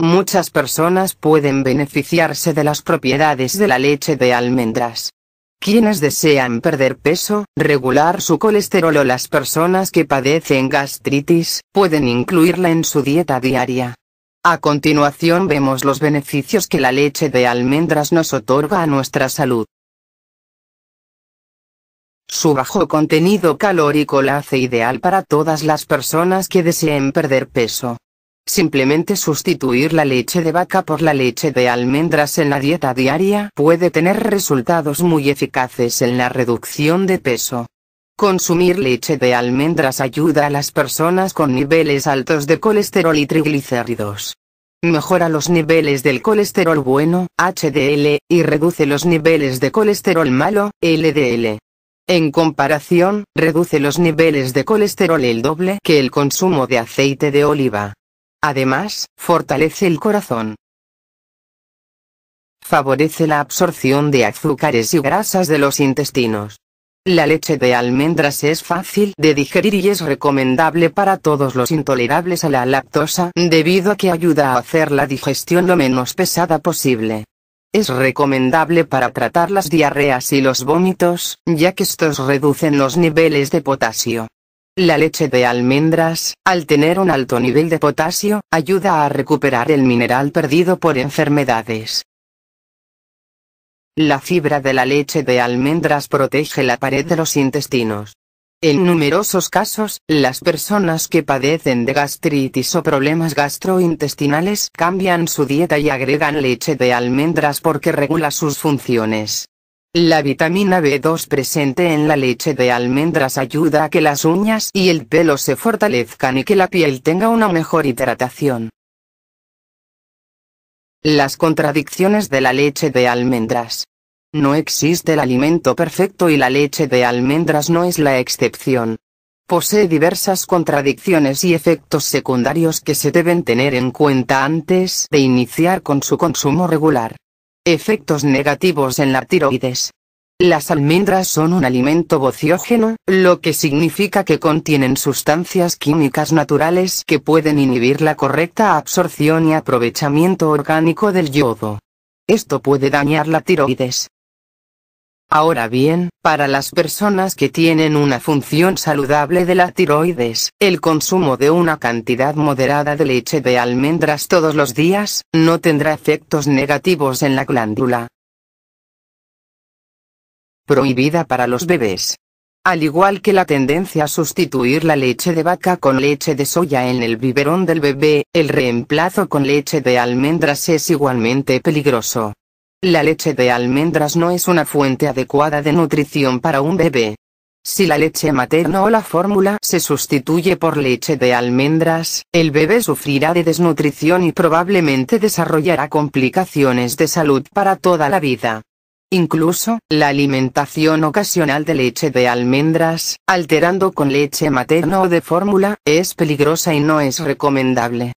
Muchas personas pueden beneficiarse de las propiedades de la leche de almendras. Quienes desean perder peso, regular su colesterol o las personas que padecen gastritis, pueden incluirla en su dieta diaria. A continuación vemos los beneficios que la leche de almendras nos otorga a nuestra salud. Su bajo contenido calórico la hace ideal para todas las personas que deseen perder peso. Simplemente sustituir la leche de vaca por la leche de almendras en la dieta diaria puede tener resultados muy eficaces en la reducción de peso. Consumir leche de almendras ayuda a las personas con niveles altos de colesterol y triglicéridos. Mejora los niveles del colesterol bueno, HDL, y reduce los niveles de colesterol malo, LDL. En comparación, reduce los niveles de colesterol el doble que el consumo de aceite de oliva. Además, fortalece el corazón. Favorece la absorción de azúcares y grasas de los intestinos. La leche de almendras es fácil de digerir y es recomendable para todos los intolerables a la lactosa debido a que ayuda a hacer la digestión lo menos pesada posible. Es recomendable para tratar las diarreas y los vómitos, ya que estos reducen los niveles de potasio. La leche de almendras, al tener un alto nivel de potasio, ayuda a recuperar el mineral perdido por enfermedades. La fibra de la leche de almendras protege la pared de los intestinos. En numerosos casos, las personas que padecen de gastritis o problemas gastrointestinales cambian su dieta y agregan leche de almendras porque regula sus funciones. La vitamina B2 presente en la leche de almendras ayuda a que las uñas y el pelo se fortalezcan y que la piel tenga una mejor hidratación. Las contradicciones de la leche de almendras. No existe el alimento perfecto y la leche de almendras no es la excepción. Posee diversas contradicciones y efectos secundarios que se deben tener en cuenta antes de iniciar con su consumo regular. Efectos negativos en la tiroides. Las almendras son un alimento bociógeno, lo que significa que contienen sustancias químicas naturales que pueden inhibir la correcta absorción y aprovechamiento orgánico del yodo. Esto puede dañar la tiroides. Ahora bien, para las personas que tienen una función saludable de la tiroides, el consumo de una cantidad moderada de leche de almendras todos los días no tendrá efectos negativos en la glándula. Prohibida para los bebés. Al igual que la tendencia a sustituir la leche de vaca con leche de soya en el biberón del bebé, el reemplazo con leche de almendras es igualmente peligroso. La leche de almendras no es una fuente adecuada de nutrición para un bebé. Si la leche materna o la fórmula se sustituye por leche de almendras, el bebé sufrirá de desnutrición y probablemente desarrollará complicaciones de salud para toda la vida. Incluso, la alimentación ocasional de leche de almendras, alterando con leche materna o de fórmula, es peligrosa y no es recomendable.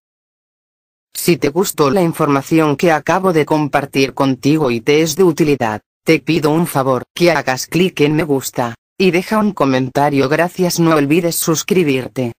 Si te gustó la información que acabo de compartir contigo y te es de utilidad, te pido un favor que hagas clic en me gusta, y deja un comentario gracias no olvides suscribirte.